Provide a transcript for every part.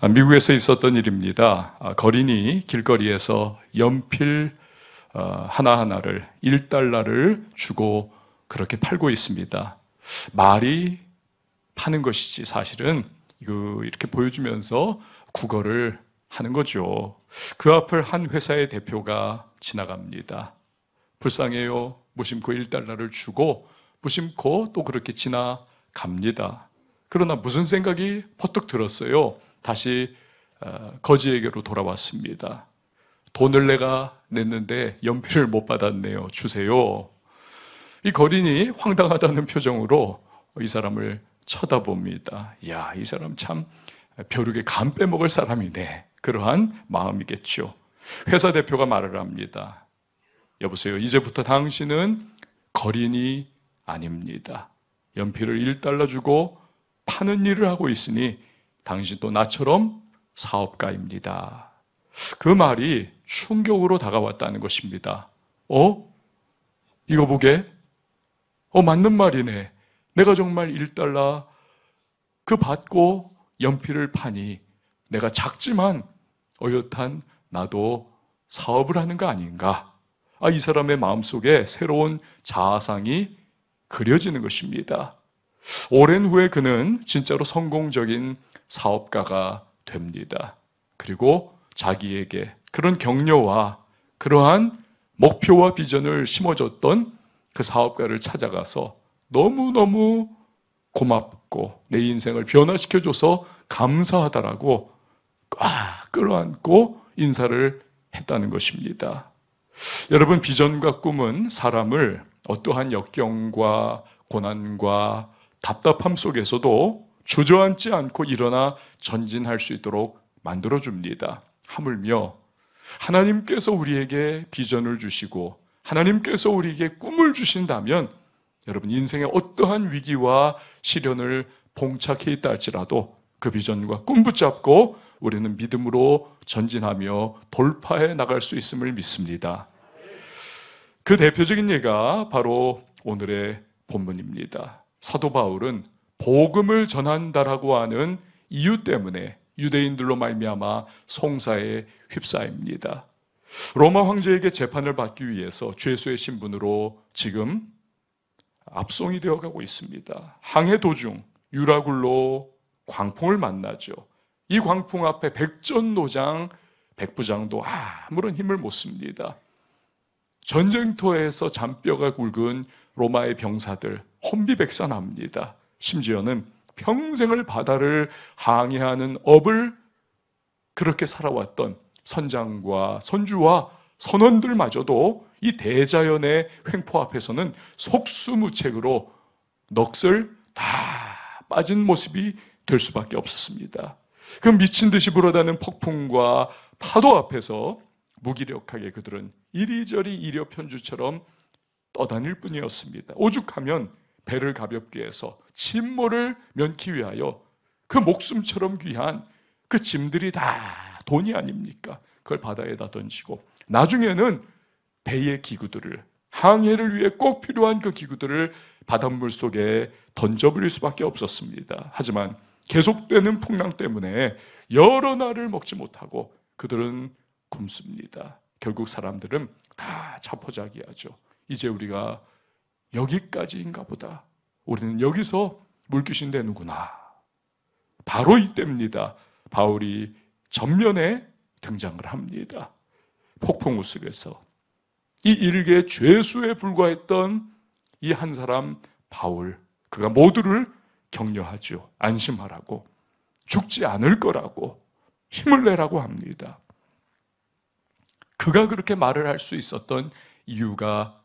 아, 미국에서 있었던 일입니다. 아, 거린이 길거리에서 연필 아, 하나하나를 1달러를 주고 그렇게 팔고 있습니다. 말이 파는 것이지 사실은 이렇게 보여주면서 국어를 하는 거죠. 그 앞을 한 회사의 대표가 지나갑니다. 불쌍해요. 무심코 1달러를 주고 무심코 또 그렇게 지나갑니다. 그러나 무슨 생각이 퍼뜩 들었어요? 다시 어, 거지에게로 돌아왔습니다. 돈을 내가 냈는데 연필을 못 받았네요. 주세요. 이 거린이 황당하다는 표정으로 이 사람을 쳐다봅니다. 야, 이 사람 참 벼룩에 간 빼먹을 사람이네. 그러한 마음이겠죠. 회사 대표가 말을 합니다. 여보세요. 이제부터 당신은 거린이 아닙니다. 연필을 1달러 주고 파는 일을 하고 있으니 당신도 나처럼 사업가입니다. 그 말이 충격으로 다가왔다는 것입니다. 어? 이거 보게? 어, 맞는 말이네. 내가 정말 1달러 그 받고 연필을 파니 내가 작지만 어엿한 나도 사업을 하는 거 아닌가? 아, 이 사람의 마음속에 새로운 자아상이 그려지는 것입니다. 오랜 후에 그는 진짜로 성공적인 사업가가 됩니다. 그리고 자기에게 그런 격려와 그러한 목표와 비전을 심어줬던 그 사업가를 찾아가서 너무너무 고맙고 내 인생을 변화시켜줘서 감사하다라고 꽉 끌어안고 인사를 했다는 것입니다. 여러분, 비전과 꿈은 사람을 어떠한 역경과 고난과 답답함 속에서도 주저앉지 않고 일어나 전진할 수 있도록 만들어 줍니다. 하물며 하나님께서 우리에게 비전을 주시고 하나님께서 우리에게 꿈을 주신다면 여러분 인생의 어떠한 위기와 시련을 봉착해 있다 할지라도 그 비전과 꿈 붙잡고 우리는 믿음으로 전진하며 돌파해 나갈 수 있음을 믿습니다. 그 대표적인 예가 바로 오늘의 본문입니다. 사도 바울은 복음을 전한다라고 하는 이유 때문에 유대인들로 말미암아 송사에 휩싸입니다. 로마 황제에게 재판을 받기 위해서 죄수의 신분으로 지금 압송이 되어 가고 있습니다. 항해 도중 유라굴로 광풍을 만나죠. 이 광풍 앞에 백전노장, 백부장도 아무런 힘을 못 씁니다. 전쟁터에서 잔뼈가 굵은 로마의 병사들 혼비백산합니다. 심지어는 평생을 바다를 항해하는 업을 그렇게 살아왔던 선장과 선주와 선원들마저도 이 대자연의 횡포 앞에서는 속수무책으로 넋을 다 빠진 모습이 될 수밖에 없었습니다. 그 미친 듯이 불어다는 폭풍과 파도 앞에서 무기력하게 그들은 이리저리 이려 편주처럼 떠다닐 뿐이었습니다. 오죽하면 배를 가볍게 해서 침몰을 면키 위하여 그 목숨처럼 귀한 그 짐들이 다 돈이 아닙니까? 그걸 바다에다 던지고 나중에는 배의 기구들을 항해를 위해 꼭 필요한 그 기구들을 바닷물 속에 던져버릴 수밖에 없었습니다. 하지만 계속되는 풍랑 때문에 여러 날을 먹지 못하고 그들은 굶습니다. 결국 사람들은 다 자포자기하죠. 이제 우리가 여기까지인가 보다. 우리는 여기서 물귀신 되는구나. 바로 이때입니다. 바울이 전면에 등장을 합니다. 폭풍우 속에서 이 일개 죄수에 불과했던 이 한 사람 바울 그가 모두를 격려하죠. 안심하라고 죽지 않을 거라고 힘을 내라고 합니다. 그가 그렇게 말을 할 수 있었던 이유가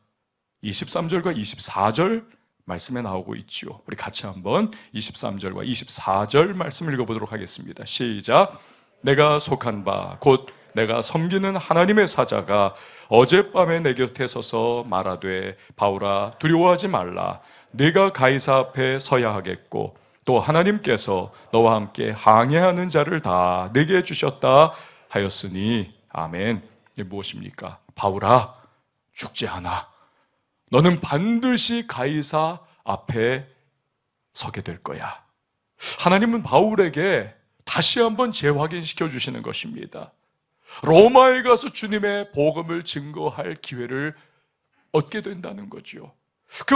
23절과 24절 말씀에 나오고 있지요. 우리 같이 한번 23절과 24절 말씀 읽어보도록 하겠습니다. 시작. 내가 속한 바, 곧 내가 섬기는 하나님의 사자가 어젯밤에 내 곁에 서서 말하되, 바울아, 두려워하지 말라. 네가 가이사 앞에 서야 하겠고, 또 하나님께서 너와 함께 항해하는 자를 다 내게 주셨다 하였으니, 아멘. 이게 무엇입니까? 바울아, 죽지 않아. 너는 반드시 가이사 앞에 서게 될 거야. 하나님은 바울에게 다시 한번 재확인시켜 주시는 것입니다. 로마에 가서 주님의 복음을 증거할 기회를 얻게 된다는 거지그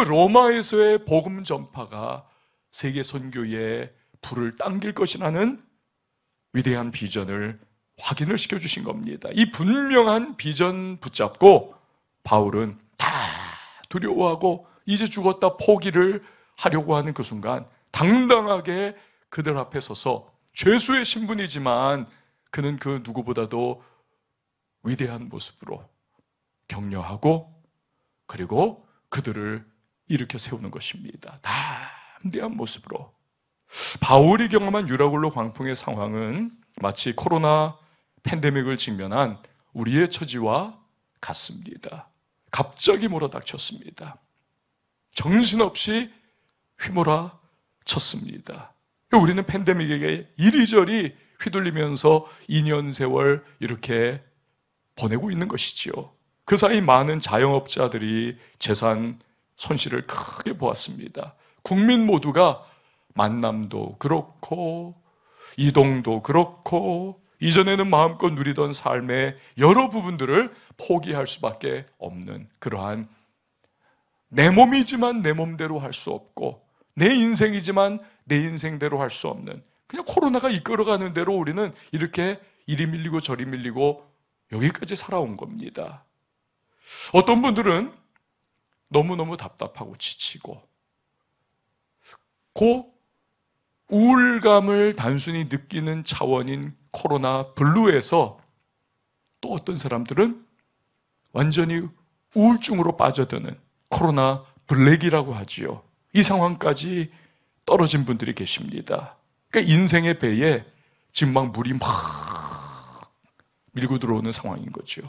로마에서의 복음 전파가 세계 선교의 불을 당길 것이라는 위대한 비전을 확인을 시켜 주신 겁니다. 이 분명한 비전 붙잡고 바울은 다 두려워하고 이제 죽었다 포기를 하려고 하는 그 순간 당당하게 그들 앞에 서서 죄수의 신분이지만 그는 그 누구보다도 위대한 모습으로 격려하고 그리고 그들을 일으켜 세우는 것입니다. 담대한 모습으로. 바울이 경험한 유라굴로 광풍의 상황은 마치 코로나 팬데믹을 직면한 우리의 처지와 같습니다. 갑자기 몰아닥쳤습니다. 정신없이 휘몰아 쳤습니다. 우리는 팬데믹에게 이리저리 휘둘리면서 2년 세월 이렇게 보내고 있는 것이지요. 그 사이 많은 자영업자들이 재산 손실을 크게 보았습니다. 국민 모두가 만남도 그렇고, 이동도 그렇고, 이전에는 마음껏 누리던 삶의 여러 부분들을 포기할 수밖에 없는 그러한 내 몸이지만 내 몸대로 할 수 없고 내 인생이지만 내 인생대로 할 수 없는 그냥 코로나가 이끌어가는 대로 우리는 이렇게 이리 밀리고 저리 밀리고 여기까지 살아온 겁니다. 어떤 분들은 너무너무 답답하고 지치고 고 우울감을 단순히 느끼는 차원인 코로나 블루에서 또 어떤 사람들은 완전히 우울증으로 빠져드는 코로나 블랙이라고 하지요. 이 상황까지 떨어진 분들이 계십니다. 그러니까 인생의 배에 지금 막 물이 막 밀고 들어오는 상황인 거죠.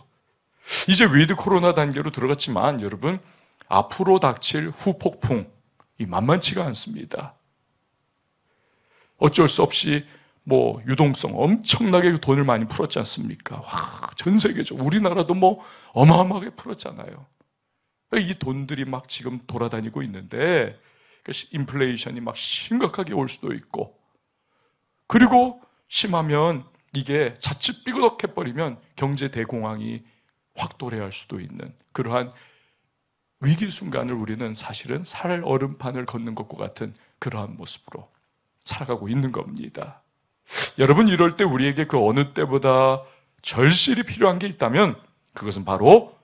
이제 위드 코로나 단계로 들어갔지만 여러분 앞으로 닥칠 후폭풍 이 만만치가 않습니다. 어쩔 수 없이 뭐 유동성 엄청나게 돈을 많이 풀었지 않습니까? 와, 전 세계적 우리나라도 뭐 어마어마하게 풀었잖아요. 이 돈들이 막 지금 돌아다니고 있는데 그러니까 인플레이션이 막 심각하게 올 수도 있고 그리고 심하면 이게 자칫 삐그덕해 버리면 경제 대공황이 확도래할 수도 있는 그러한 위기 순간을 우리는 사실은 살 얼음판을 걷는 것과 같은 그러한 모습으로 살아가고 있는 겁니다. 여러분 이럴 때 우리에게 그 어느 때보다 절실히 필요한 게 있다면 그것은 바로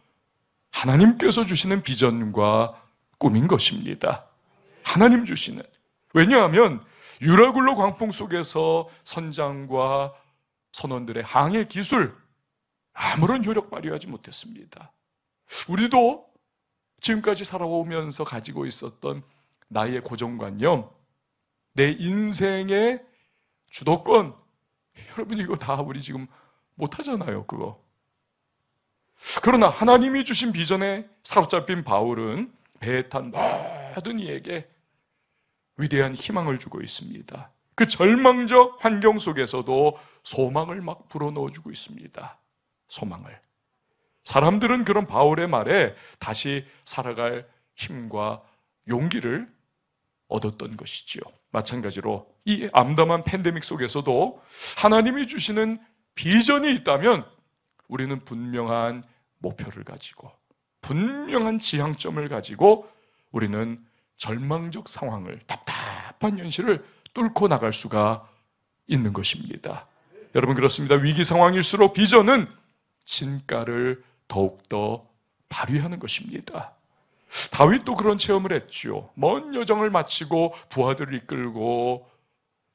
하나님께서 주시는 비전과 꿈인 것입니다. 하나님 주시는. 왜냐하면 유라굴로 광풍 속에서 선장과 선원들의 항해 기술 아무런 효력 발휘하지 못했습니다. 우리도 지금까지 살아오면서 가지고 있었던 나의 고정관념, 내 인생의 주도권. 여러분, 이거 다 우리 지금 못하잖아요, 그거. 그러나 하나님이 주신 비전에 사로잡힌 바울은 배에 탄 모든 이에게 위대한 희망을 주고 있습니다. 그 절망적 환경 속에서도 소망을 막 불어넣어주고 있습니다. 소망을. 사람들은 그런 바울의 말에 다시 살아갈 힘과 용기를 얻었던 것이지요. 마찬가지로 이 암담한 팬데믹 속에서도 하나님이 주시는 비전이 있다면 우리는 분명한 목표를 가지고 분명한 지향점을 가지고 우리는 절망적 상황을 답답한 현실을 뚫고 나갈 수가 있는 것입니다. 여러분 그렇습니다. 위기 상황일수록 비전은 진가를 더욱더 발휘하는 것입니다. 다윗도 그런 체험을 했지요. 먼 여정을 마치고 부하들을 이끌고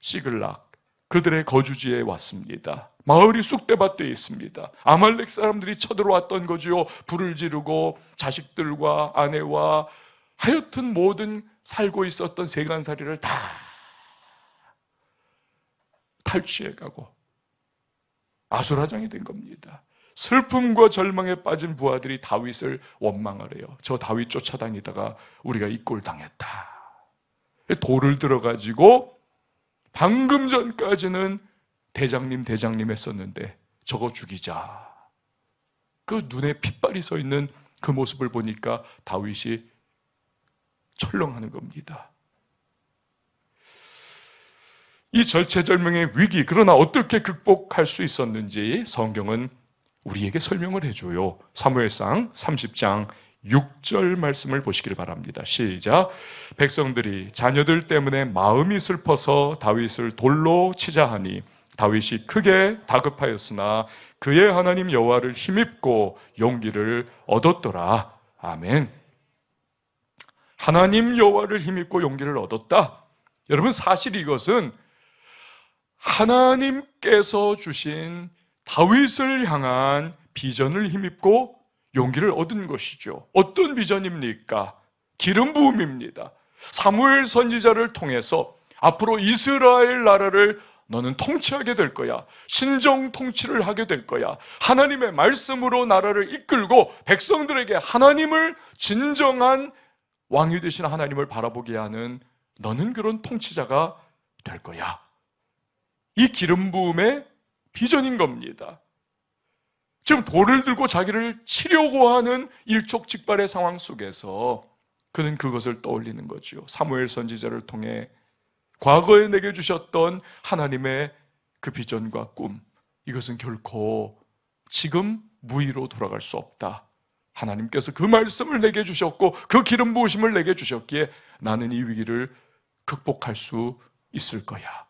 시글락 그들의 거주지에 왔습니다. 마을이 쑥대밭되어 있습니다. 아말렉 사람들이 쳐들어왔던 거지요. 불을 지르고 자식들과 아내와 하여튼 모든 살고 있었던 세간살이를 다 탈취해가고 아수라장이 된 겁니다. 슬픔과 절망에 빠진 부하들이 다윗을 원망을해요저 다윗 쫓아다니다가 우리가 이꼴 당했다. 돌을 들어가지고 방금 전까지는 대장님 대장님 했었는데 저거 죽이자. 그 눈에 핏발이 서 있는 그 모습을 보니까 다윗이 철렁하는 겁니다. 이 절체절명의 위기, 그러나 어떻게 극복할 수 있었는지 성경은 우리에게 설명을 해줘요. 사무엘상 30장 6절 말씀을 보시길 바랍니다. 시작. 백성들이 자녀들 때문에 마음이 슬퍼서 다윗을 돌로 치자 하니 다윗이 크게 다급하였으나 그의 하나님 여호와를 힘입고 용기를 얻었더라. 아멘. 하나님 여호와를 힘입고 용기를 얻었다. 여러분 사실 이것은 하나님께서 주신 다윗을 향한 비전을 힘입고 용기를 얻은 것이죠. 어떤 비전입니까? 기름 부음입니다. 사무엘 선지자를 통해서 앞으로 이스라엘 나라를 너는 통치하게 될 거야. 신정 통치를 하게 될 거야. 하나님의 말씀으로 나라를 이끌고 백성들에게 하나님을 진정한 왕이 되신 하나님을 바라보게 하는 너는 그런 통치자가 될 거야. 이 기름 부음에 비전인 겁니다. 지금 돌을 들고 자기를 치려고 하는 일촉즉발의 상황 속에서 그는 그것을 떠올리는 거지 사무엘 선지자를 통해 과거에 내게 주셨던 하나님의 그 비전과 꿈, 이것은 결코 지금 무의로 돌아갈 수 없다. 하나님께서 그 말씀을 내게 주셨고 그 기름 부으심을 내게 주셨기에 나는 이 위기를 극복할 수 있을 거야.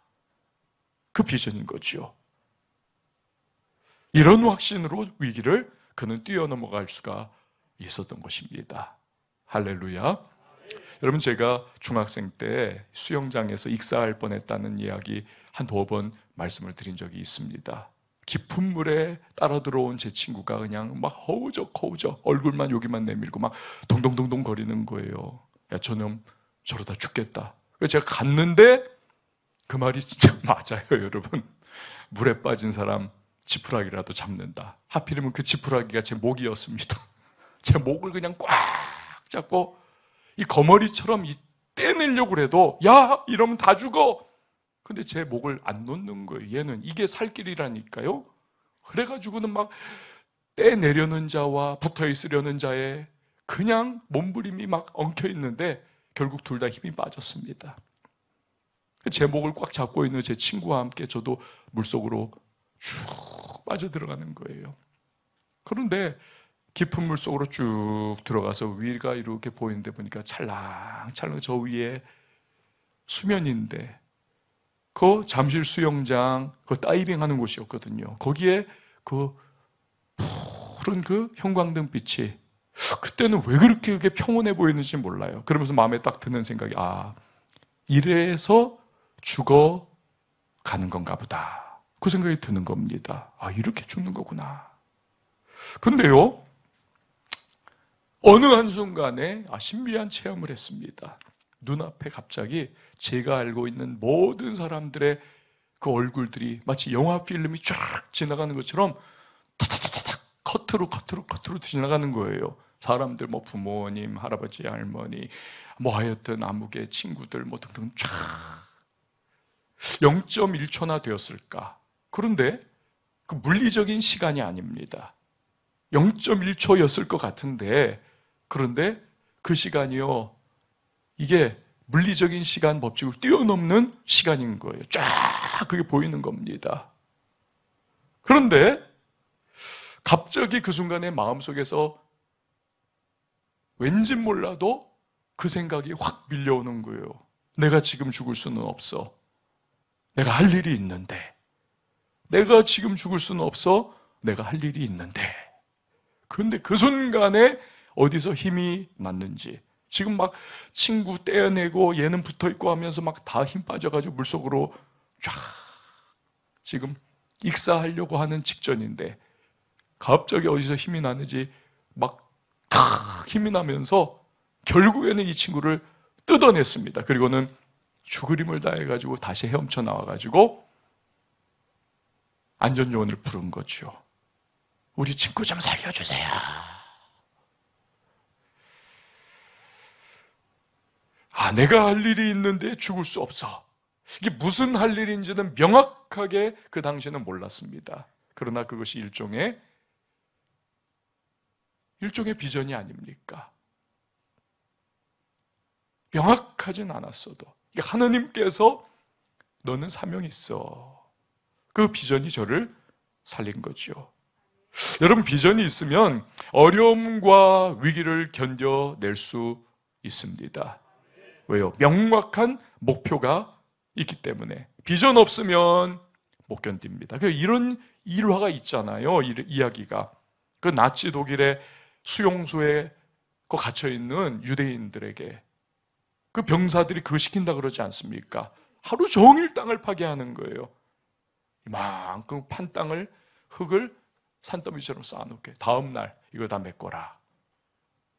그 비전인 거지요. 이런 확신으로 위기를 그는 뛰어넘어갈 수가 있었던 것입니다. 할렐루야. 여러분 제가 중학생 때 수영장에서 익사할 뻔했다는 이야기 한 두 번 말씀을 드린 적이 있습니다. 깊은 물에 따라 들어온 제 친구가 그냥 막 허우적 허우적 얼굴만 여기만 내밀고 막 동동동동 거리는 거예요. 야 저놈 저러다 죽겠다. 제가 갔는데 그 말이 진짜 맞아요, 여러분. 물에 빠진 사람 지푸라기라도 잡는다. 하필이면 그 지푸라기가 제 목이었습니다. 제 목을 그냥 꽉 잡고 이 거머리처럼 이 떼내려고 해도 야 이러면 다 죽어. 근데 제 목을 안 놓는 거예요. 얘는 이게 살 길이라니까요. 그래가지고는 막 떼내려는 자와 붙어 있으려는 자의 그냥 몸부림이 막 엉켜 있는데 결국 둘 다 힘이 빠졌습니다. 제 목을 꽉 잡고 있는 제 친구와 함께 저도 물속으로 쭉 빠져들어가는 거예요. 그런데 깊은 물 속으로 쭉 들어가서 위가 이렇게 보이는데 보니까 찰랑찰랑 저 위에 수면인데 그 잠실 수영장 그 다이빙 하는 곳이었거든요. 거기에 그 푸른 그 형광등 빛이 그때는 왜 그렇게 그게 평온해 보이는지 몰라요. 그러면서 마음에 딱 드는 생각이 아 이래서 죽어 가는 건가 보다. 그 생각이 드는 겁니다. 아, 이렇게 죽는 거구나. 근데요, 어느 한순간에 아, 신비한 체험을 했습니다. 눈앞에 갑자기 제가 알고 있는 모든 사람들의 그 얼굴들이 마치 영화 필름이 쫙 지나가는 것처럼 타타타탁 커트로 커트로 커트로 지나가는 거예요. 사람들 뭐 부모님, 할아버지, 할머니, 뭐 하여튼 아무개 친구들 뭐 등등 쫙 0.1초나 되었을까? 그런데 그 물리적인 시간이 아닙니다. 0.1초였을 것 같은데 그런데 그 시간이요. 이게 물리적인 시간 법칙을 뛰어넘는 시간인 거예요. 쫙 그게 보이는 겁니다. 그런데 갑자기 그 순간에 마음속에서 왠지 몰라도 그 생각이 확 밀려오는 거예요. 내가 지금 죽을 수는 없어. 내가 할 일이 있는데. 내가 지금 죽을 수는 없어. 내가 할 일이 있는데. 그런데 그 순간에 어디서 힘이 났는지 지금 막 친구 떼어내고 얘는 붙어 있고 하면서 막 다 힘 빠져가지고 물 속으로 쫙 지금 익사하려고 하는 직전인데 갑자기 어디서 힘이 나는지 막 탁 힘이 나면서 결국에는 이 친구를 뜯어냈습니다. 그리고는 죽으림을 다해가지고 다시 헤엄쳐 나와가지고 안전요원을 부른 거죠. 우리 친구 좀 살려주세요. 아, 내가 할 일이 있는데 죽을 수 없어. 이게 무슨 할 일인지는 명확하게 그 당시에는 몰랐습니다. 그러나 그것이 일종의 일종의 비전이 아닙니까? 명확하진 않았어도 하나님께서 너는 사명이 있어. 그 비전이 저를 살린 거죠. 여러분 비전이 있으면 어려움과 위기를 견뎌낼 수 있습니다. 왜요? 명확한 목표가 있기 때문에 비전 없으면 못 견딥니다. 이런 일화가 있잖아요. 이야기가 그 나치 독일의 수용소에 갇혀 있는 유대인들에게 그 병사들이 그 시킨다 그러지 않습니까? 하루 종일 땅을 파괴하는 거예요. 만큼 판 땅을 흙을 산더미처럼 쌓아놓게 다음 날 이거 다 메꿔라.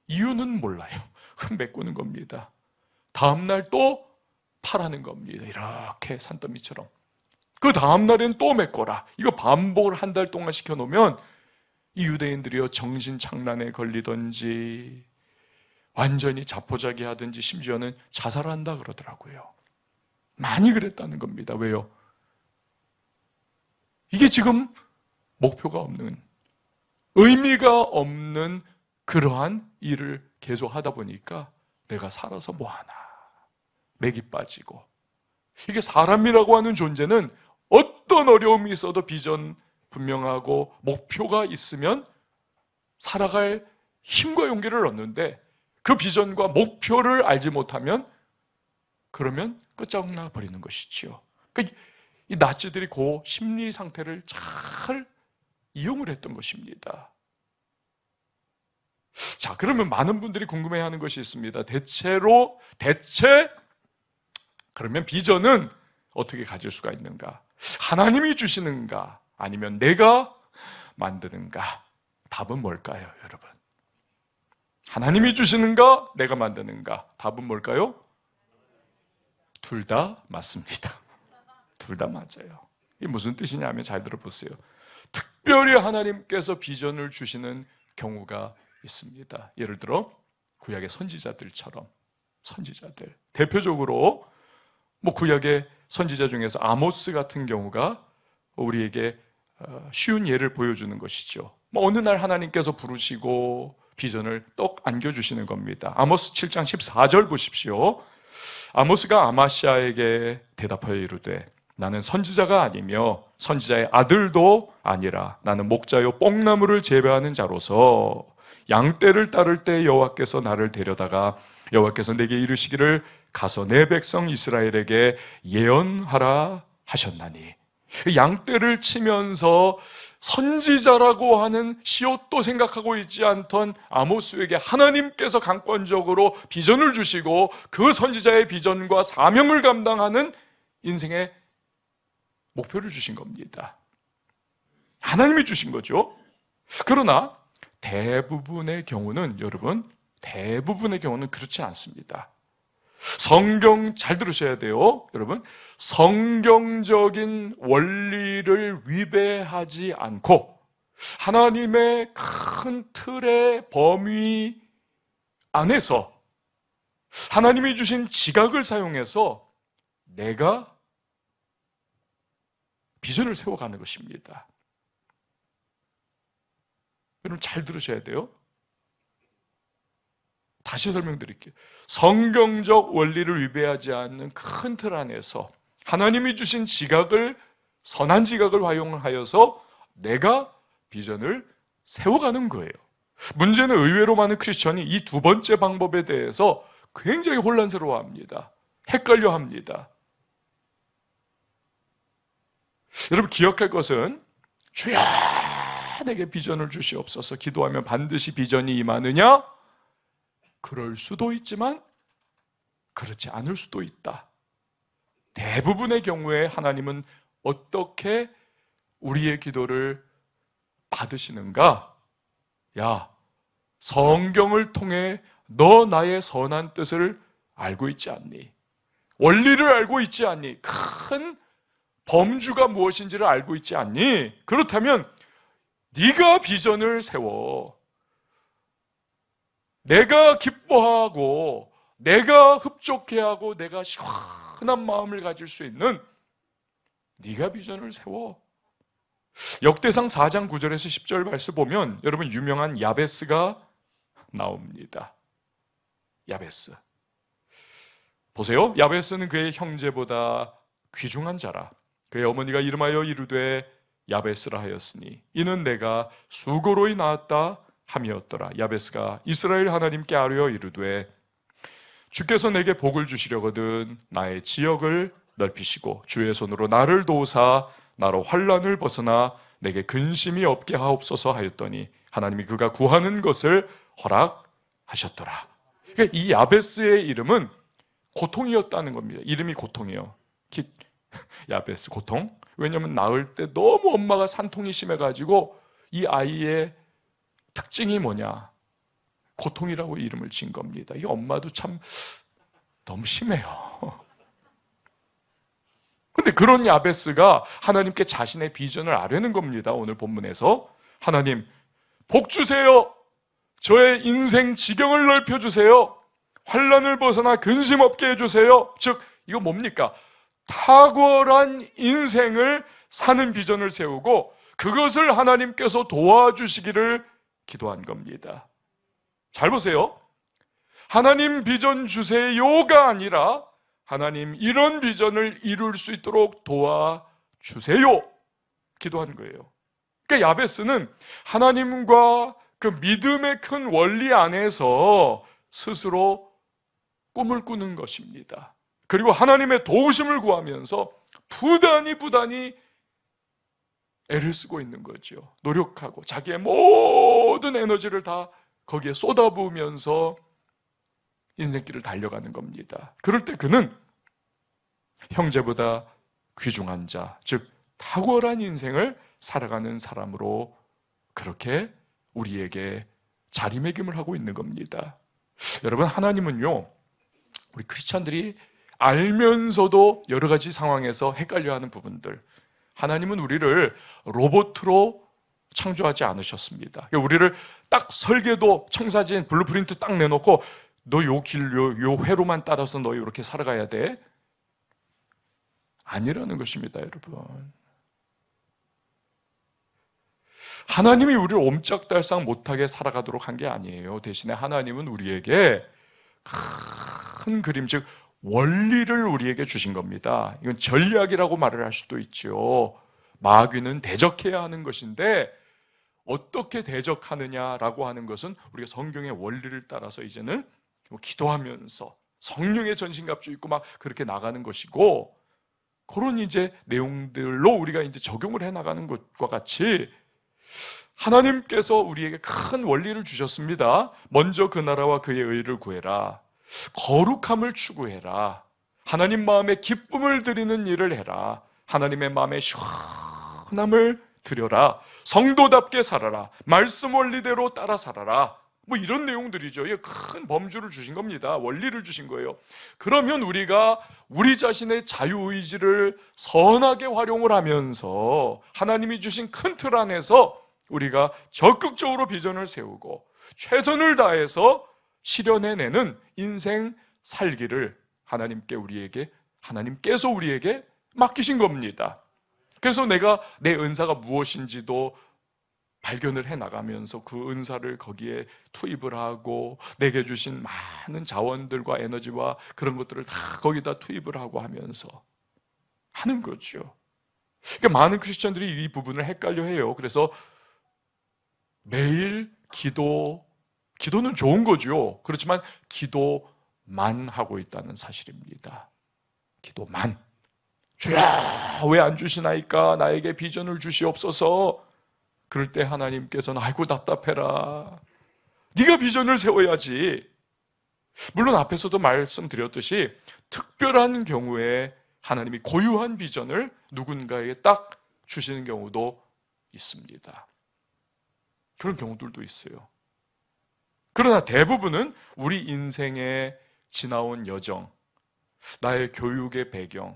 이유는 몰라요. 흙 메꾸는 겁니다. 다음 날 또 파라는 겁니다. 이렇게 산더미처럼. 그 다음 날엔 또 메꿔라. 이거 반복을 한 달 동안 시켜놓으면 이 유대인들이요 정신 장난에 걸리든지 완전히 자포자기하든지 심지어는 자살한다 그러더라고요. 많이 그랬다는 겁니다. 왜요? 이게 지금 목표가 없는, 의미가 없는 그러한 일을 계속 하다 보니까 내가 살아서 뭐하나. 맥이 빠지고. 이게 사람이라고 하는 존재는 어떤 어려움이 있어도 비전 분명하고 목표가 있으면 살아갈 힘과 용기를 얻는데 그 비전과 목표를 알지 못하면 그러면 끝장나 버리는 것이지요. 그러니까 이 나치들이 그 심리 상태를 잘 이용을 했던 것입니다. 자, 그러면 많은 분들이 궁금해 하는 것이 있습니다. 대체로, 대체, 그러면 비전은 어떻게 가질 수가 있는가? 하나님이 주시는가? 아니면 내가 만드는가? 답은 뭘까요, 여러분? 하나님이 주시는가? 내가 만드는가? 답은 뭘까요? 둘 다 맞습니다. 둘다 맞아요. 이 무슨 뜻이냐면 잘 들어보세요. 특별히 하나님께서 비전을 주시는 경우가 있습니다. 예를 들어 구약의 선지자들처럼 선지자들 대표적으로 뭐 구약의 선지자 중에서 아모스 같은 경우가 우리에게 어, 쉬운 예를 보여주는 것이죠. 뭐 어느 날 하나님께서 부르시고 비전을 떡 안겨주시는 겁니다. 아모스 7장 14절 보십시오. 아모스가 아마시아에게 대답하여 이르되 나는 선지자가 아니며 선지자의 아들도 아니라 나는 목자요 뽕나무를 재배하는 자로서 양떼를 따를 때 여호와께서 나를 데려다가 여호와께서 내게 이르시기를 가서 내 백성 이스라엘에게 예언하라 하셨나니 양떼를 치면서 선지자라고 하는 시옷도 생각하고 있지 않던 아모스에게 하나님께서 강권적으로 비전을 주시고 그 선지자의 비전과 사명을 감당하는 인생의 목표를 주신 겁니다. 하나님이 주신 거죠. 그러나 대부분의 경우는 여러분, 대부분의 경우는 그렇지 않습니다. 성경 잘 들으셔야 돼요. 여러분, 성경적인 원리를 위배하지 않고 하나님의 큰 틀의 범위 안에서 하나님이 주신 지각을 사용해서 내가 비전을 세워가는 것입니다. 여러분 잘 들으셔야 돼요. 다시 설명드릴게요. 성경적 원리를 위배하지 않는 큰 틀 안에서 하나님이 주신 지각을 선한 지각을 활용하여서 내가 비전을 세워가는 거예요. 문제는 의외로 많은 크리스천이 이 두 번째 방법에 대해서 굉장히 혼란스러워합니다. 헷갈려합니다. 여러분 기억할 것은 주여 내게 비전을 주시옵소서 기도하면 반드시 비전이 임하느냐? 그럴 수도 있지만 그렇지 않을 수도 있다. 대부분의 경우에 하나님은 어떻게 우리의 기도를 받으시는가? 야, 성경을 통해 너 나의 선한 뜻을 알고 있지 않니? 원리를 알고 있지 않니? 큰 범주가 무엇인지를 알고 있지 않니? 그렇다면 네가 비전을 세워. 내가 기뻐하고 내가 흡족해하고 내가 시원한 마음을 가질 수 있는 네가 비전을 세워. 역대상 4장 9절에서 10절 말씀 보면 여러분 유명한 야베스가 나옵니다. 야베스. 보세요. 야베스는 그의 형제보다 귀중한 자라. 그의 어머니가 이름하여 이르되 야베스라 하였으니 이는 내가 수고로이 낳았다 함이었더라. 야베스가 이스라엘 하나님께 아뢰어 이르되 주께서 내게 복을 주시려거든 나의 지역을 넓히시고 주의 손으로 나를 도우사 나로 환란을 벗어나 내게 근심이 없게 하옵소서 하였더니 하나님이 그가 구하는 것을 허락하셨더라. 그러니까 이 야베스의 이름은 고통이었다는 겁니다. 이름이 고통이요. 야베스 고통. 왜냐면 하 낳을 때 너무 엄마가 산통이 심해 가지고 이 아이의 특징이 뭐냐? 고통이라고 이름을 지은 겁니다. 이 엄마도 참 너무 심해요. 근데 그런 야베스가 하나님께 자신의 비전을 아뢰는 겁니다. 오늘 본문에서 하나님 복 주세요. 저의 인생 지경을 넓혀 주세요. 환란을 벗어나 근심 없게 해 주세요. 즉 이거 뭡니까? 탁월한 인생을 사는 비전을 세우고 그것을 하나님께서 도와주시기를 기도한 겁니다. 잘 보세요. 하나님 비전 주세요가 아니라 하나님 이런 비전을 이룰 수 있도록 도와주세요. 기도한 거예요. 그러니까 야베스는 하나님과 그 믿음의 큰 원리 안에서 스스로 꿈을 꾸는 것입니다. 그리고 하나님의 도우심을 구하면서 부단히 부단히 애를 쓰고 있는 거죠. 노력하고 자기의 모든 에너지를 다 거기에 쏟아부으면서 인생길을 달려가는 겁니다. 그럴 때 그는 형제보다 귀중한 자, 즉 탁월한 인생을 살아가는 사람으로 그렇게 우리에게 자리매김을 하고 있는 겁니다. 여러분 하나님은요 우리 크리스찬들이 알면서도 여러 가지 상황에서 헷갈려하는 부분들. 하나님은 우리를 로봇으로 창조하지 않으셨습니다. 그러니까 우리를 딱 설계도, 청사진, 블루프린트 딱 내놓고 너 요 길, 요, 요 회로만 따라서 너 이렇게 살아가야 돼. 아니라는 것입니다, 여러분. 하나님이 우리를 옴짝달싹 못하게 살아가도록 한 게 아니에요. 대신에 하나님은 우리에게 큰 그림, 즉, 원리를 우리에게 주신 겁니다. 이건 전략이라고 말을 할 수도 있죠. 마귀는 대적해야 하는 것인데 어떻게 대적하느냐라고 하는 것은 우리가 성경의 원리를 따라서 이제는 뭐 기도하면서 성령의 전신갑주 입고 막 그렇게 나가는 것이고 그런 이제 내용들로 우리가 이제 적용을 해 나가는 것과 같이 하나님께서 우리에게 큰 원리를 주셨습니다. 먼저 그 나라와 그의 의를 구해라. 거룩함을 추구해라. 하나님 마음에 기쁨을 드리는 일을 해라. 하나님의 마음에 시원함을 드려라. 성도답게 살아라. 말씀 원리대로 따라 살아라. 뭐 이런 내용들이죠. 큰 범주를 주신 겁니다. 원리를 주신 거예요. 그러면 우리가 우리 자신의 자유의지를 선하게 활용을 하면서 하나님이 주신 큰 틀 안에서 우리가 적극적으로 비전을 세우고 최선을 다해서 실현해내는 인생 살기를 하나님께 우리에게 하나님께서 우리에게 맡기신 겁니다. 그래서 내가 내 은사가 무엇인지도 발견을 해 나가면서 그 은사를 거기에 투입을 하고 내게 주신 많은 자원들과 에너지와 그런 것들을 다 거기다 투입을 하고 하면서 하는 거죠. 그러니까 많은 크리스천들이 이 부분을 헷갈려 해요. 그래서 매일 기도 기도는 좋은 거죠. 그렇지만 기도만 하고 있다는 사실입니다. 기도만. 주야, 왜 안 주시나이까? 나에게 비전을 주시옵소서. 그럴 때 하나님께서는 아이고 답답해라. 네가 비전을 세워야지. 물론 앞에서도 말씀드렸듯이 특별한 경우에 하나님이 고유한 비전을 누군가에게 딱 주시는 경우도 있습니다. 그런 경우들도 있어요. 그러나 대부분은 우리 인생의 지나온 여정, 나의 교육의 배경,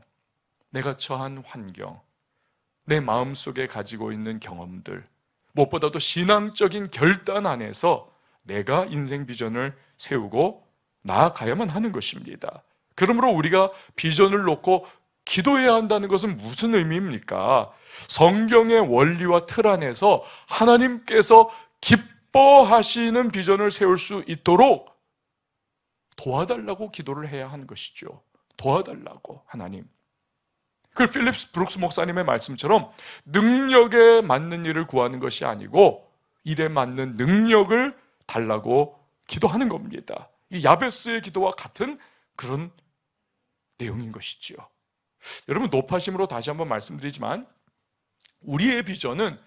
내가 처한 환경, 내 마음 속에 가지고 있는 경험들, 무엇보다도 신앙적인 결단 안에서 내가 인생 비전을 세우고 나아가야만 하는 것입니다. 그러므로 우리가 비전을 놓고 기도해야 한다는 것은 무슨 의미입니까? 성경의 원리와 틀 안에서 하나님께서 깊 기뻐하시는 비전을 세울 수 있도록 도와달라고 기도를 해야 하는 것이죠. 도와달라고 하나님. 그 필립스 브룩스 목사님의 말씀처럼 능력에 맞는 일을 구하는 것이 아니고 일에 맞는 능력을 달라고 기도하는 겁니다. 이 야베스의 기도와 같은 그런 내용인 것이지요. 여러분 높아심으로 다시 한번 말씀드리지만 우리의 비전은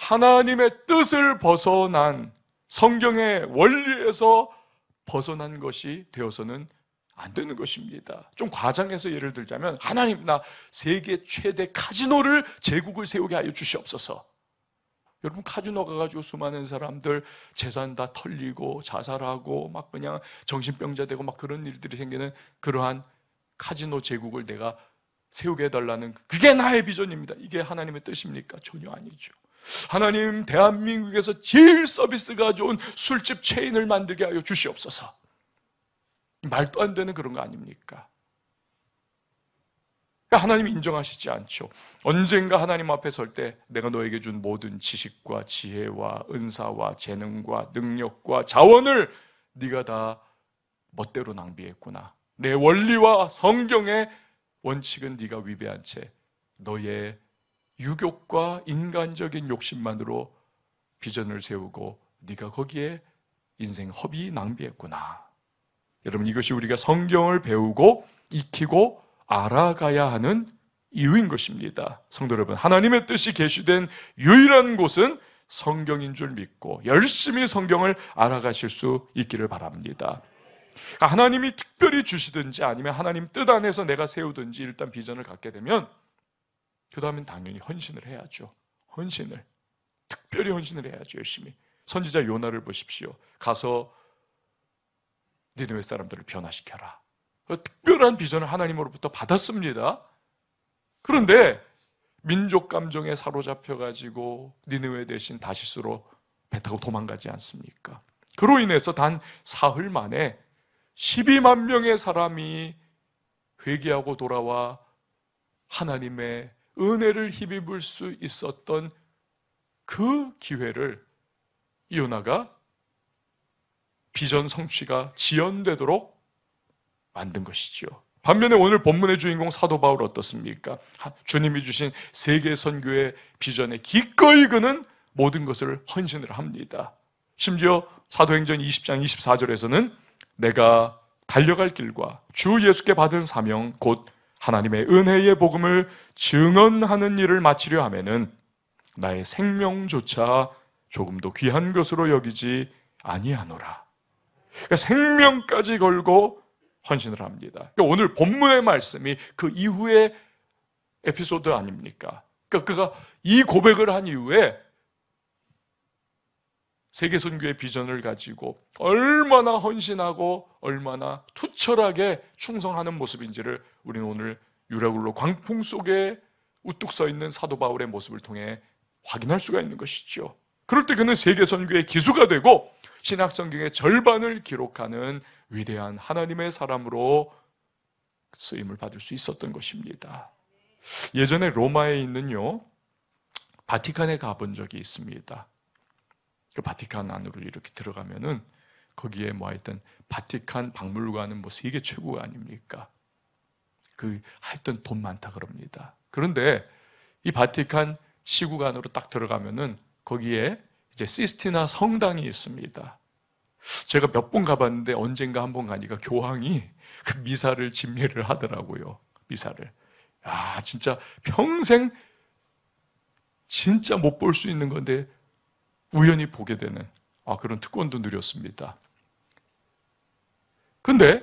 하나님의 뜻을 벗어난 성경의 원리에서 벗어난 것이 되어서는 안 되는 것입니다. 좀 과장해서 예를 들자면 하나님 나 세계 최대 카지노를 제국을 세우게 하여 주시옵소서. 여러분 카지노 가가지고 수많은 사람들 재산 다 털리고 자살하고 막 그냥 정신병자 되고 막 그런 일들이 생기는 그러한 카지노 제국을 내가 세우게 해달라는 그게 나의 비전입니다. 이게 하나님의 뜻입니까? 전혀 아니죠. 하나님 대한민국에서 제일 서비스가 좋은 술집 체인을 만들게 하여 주시옵소서. 말도 안 되는 그런 거 아닙니까? 그러니까 하나님 인정하시지 않죠. 언젠가 하나님 앞에 설 때 내가 너에게 준 모든 지식과 지혜와 은사와 재능과 능력과 자원을 네가 다 멋대로 낭비했구나. 내 원리와 성경의 원칙은 네가 위배한 채 너의 유욕과 인간적인 욕심만으로 비전을 세우고 네가 거기에 인생 허비 낭비했구나. 여러분 이것이 우리가 성경을 배우고 익히고 알아가야 하는 이유인 것입니다. 성도 여러분, 하나님의 뜻이 계시된 유일한 곳은 성경인 줄 믿고 열심히 성경을 알아가실 수 있기를 바랍니다. 그러니까 하나님이 특별히 주시든지 아니면 하나님 뜻 안에서 내가 세우든지 일단 비전을 갖게 되면 교다하면 당연히 헌신을 해야죠. 헌신을. 특별히 헌신을 해야죠. 열심히. 선지자 요나를 보십시오. 가서 니네의 사람들을 변화시켜라. 그 특별한 비전을 하나님으로부터 받았습니다. 그런데 민족 감정에 사로잡혀 가지고 니네웨 대신 다시스로 배 타고 도망가지 않습니까? 그로 인해서 단 사흘 만에 12만 명의 사람이 회개하고 돌아와 하나님의 은혜를 힘입을 수 있었던 그 기회를 이오나가 비전 성취가 지연되도록 만든 것이지요. 반면에 오늘 본문의 주인공 사도 바울 어떻습니까? 주님이 주신 세계 선교의 비전에 기꺼이 그는 모든 것을 헌신을 합니다. 심지어 사도행전 20장 24절에서는 내가 달려갈 길과 주 예수께 받은 사명 곧 하나님의 은혜의 복음을 증언하는 일을 마치려 하면은 나의 생명조차 조금도 귀한 것으로 여기지 아니하노라. 그러니까 생명까지 걸고 헌신을 합니다. 그러니까 오늘 본문의 말씀이 그 이후의 에피소드 아닙니까? 그러니까 그가 이 고백을 한 이후에 세계선교의 비전을 가지고 얼마나 헌신하고 얼마나 투철하게 충성하는 모습인지를 우리는 오늘 유라굴로 광풍 속에 우뚝 서 있는 사도 바울의 모습을 통해 확인할 수가 있는 것이죠. 그럴 때 그는 세계 선교의 기수가 되고 신학 성경의 절반을 기록하는 위대한 하나님의 사람으로 쓰임을 받을 수 있었던 것입니다. 예전에 로마에 있는요 바티칸에 가본 적이 있습니다. 그 바티칸 안으로 이렇게 들어가면은 거기에 뭐 하여튼 바티칸 박물관은 뭐 세계 최고가 아닙니까? 그 하여튼 돈 많다 그럽니다. 그런데 이 바티칸 시국 안으로 딱 들어가면은 거기에 이제 시스티나 성당이 있습니다. 제가 몇 번 가봤는데 언젠가 한 번 가니까 교황이 그 미사를 진례를 하더라고요. 미사를. 아, 진짜 평생 진짜 못 볼 수 있는 건데 우연히 보게 되는 아, 그런 특권도 누렸습니다. 근데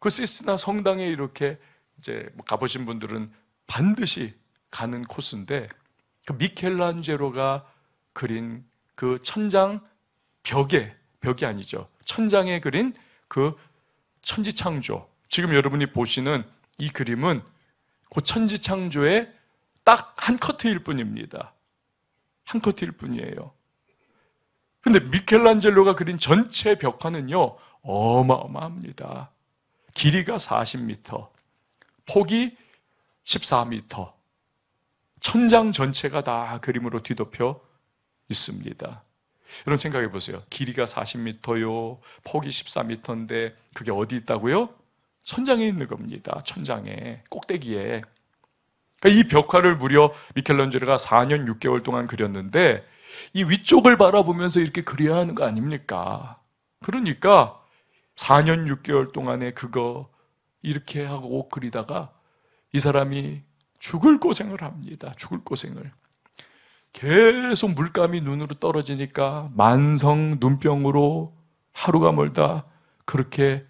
그 시스나 티 성당에 이렇게 이제 뭐 가보신 분들은 반드시 가는 코스인데 그 미켈란젤로가 그린 그 천장 벽에 벽이 아니죠 천장에 그린 그 천지창조 지금 여러분이 보시는 이 그림은 그 천지창조의 딱 한 커트일 뿐입니다 한 커트일 뿐이에요 근데 미켈란젤로가 그린 전체 벽화는요 어마어마합니다 길이가 40m 폭이 14m. 천장 전체가 다 그림으로 뒤덮여 있습니다. 여러분 생각해 보세요. 길이가 40m요. 폭이 14m인데 그게 어디 있다고요? 천장에 있는 겁니다. 천장에 꼭대기에. 그러니까 이 벽화를 무려 미켈란젤로가 4년 6개월 동안 그렸는데 이 위쪽을 바라보면서 이렇게 그려야 하는 거 아닙니까? 그러니까 4년 6개월 동안에 그거 이렇게 하고 옷 그리다가 이 사람이 죽을 고생을 합니다. 죽을 고생을. 계속 물감이 눈으로 떨어지니까 만성 눈병으로 하루가 멀다 그렇게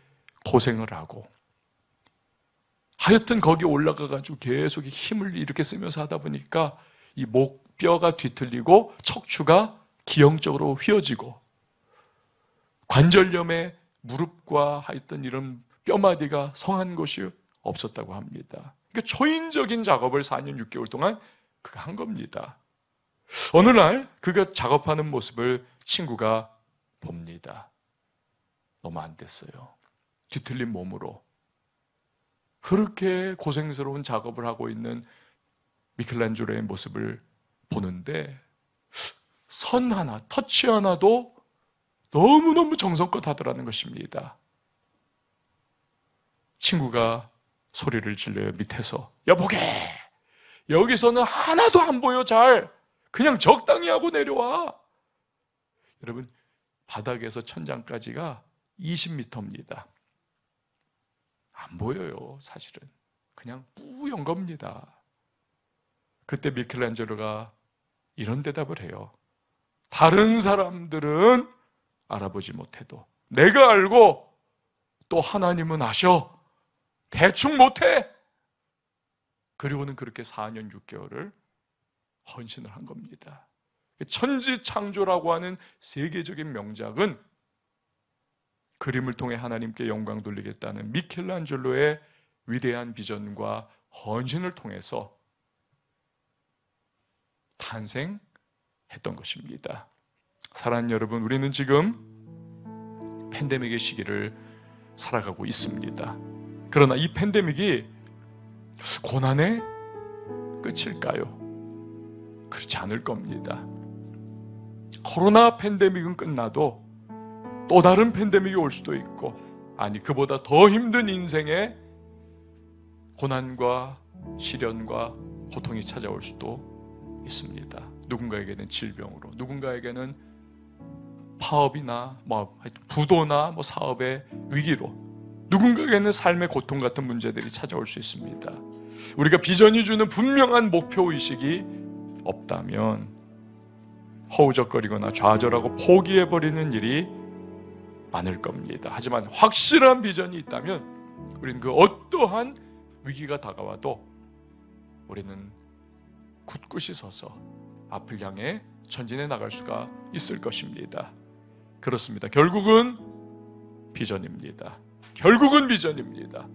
고생을 하고 하여튼 거기 올라가가지고 계속 힘을 이렇게 쓰면서 하다 보니까 이 목뼈가 뒤틀리고 척추가 기형적으로 휘어지고 관절염에 무릎과 하여튼 이런 뼈마디가 성한 곳이 없었다고 합니다. 그러니까 초인적인 작업을 4년 6개월 동안 그가 한 겁니다. 어느 날 그가 작업하는 모습을 친구가 봅니다. 너무 안 됐어요. 뒤틀린 몸으로 그렇게 고생스러운 작업을 하고 있는 미켈란젤로의 모습을 보는데 선 하나, 터치 하나도 너무너무 정성껏 하더라는 것입니다. 친구가 소리를 질러요, 밑에서. 여보게! 여기서는 하나도 안 보여, 잘. 그냥 적당히 하고 내려와. 여러분, 바닥에서 천장까지가 20m입니다. 안 보여요, 사실은. 그냥 뿌연 겁니다. 그때 미켈란젤로가 이런 대답을 해요. 다른 사람들은 알아보지 못해도 내가 알고 또 하나님은 아셔. 대충 못해. 그리고는 그렇게 4년 6개월을 헌신을 한 겁니다. 천지 창조라고 하는 세계적인 명작은 그림을 통해 하나님께 영광 돌리겠다는 미켈란젤로의 위대한 비전과 헌신을 통해서 탄생했던 것입니다. 사랑하는 여러분, 우리는 지금 팬데믹의 시기를 살아가고 있습니다. 그러나 이 팬데믹이 고난의 끝일까요? 그렇지 않을 겁니다. 코로나 팬데믹은 끝나도 또 다른 팬데믹이 올 수도 있고, 아니, 그보다 더 힘든 인생의 고난과 시련과 고통이 찾아올 수도 있습니다. 누군가에게는 질병으로, 누군가에게는 파업이나 뭐 부도나 뭐 사업의 위기로, 누군가에게는 삶의 고통 같은 문제들이 찾아올 수 있습니다. 우리가 비전이 주는 분명한 목표 의식이 없다면 허우적거리거나 좌절하고 포기해 버리는 일이 많을 겁니다. 하지만 확실한 비전이 있다면 우리는 그 어떠한 위기가 다가와도 우리는 굳굳이 서서 앞을 향해 전진해 나갈 수가 있을 것입니다. 그렇습니다. 결국은 비전입니다. 결국은 비전입니다.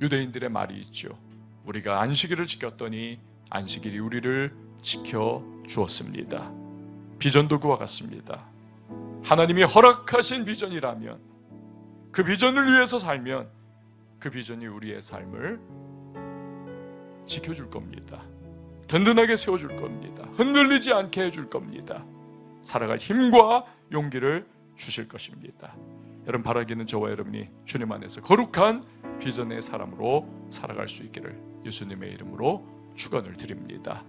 유대인들의 말이 있죠. 우리가 안식일을 지켰더니 안식일이 우리를 지켜 주었습니다. 비전도 그와 같습니다. 하나님이 허락하신 비전이라면 그 비전을 위해서 살면 그 비전이 우리의 삶을 지켜줄 겁니다. 든든하게 세워줄 겁니다. 흔들리지 않게 해줄 겁니다. 살아갈 힘과 용기를 주실 것입니다. 여러분 바라기는 저와 여러분이 주님 안에서 거룩한 비전의 사람으로 살아갈 수 있기를 예수님의 이름으로 축원을 드립니다.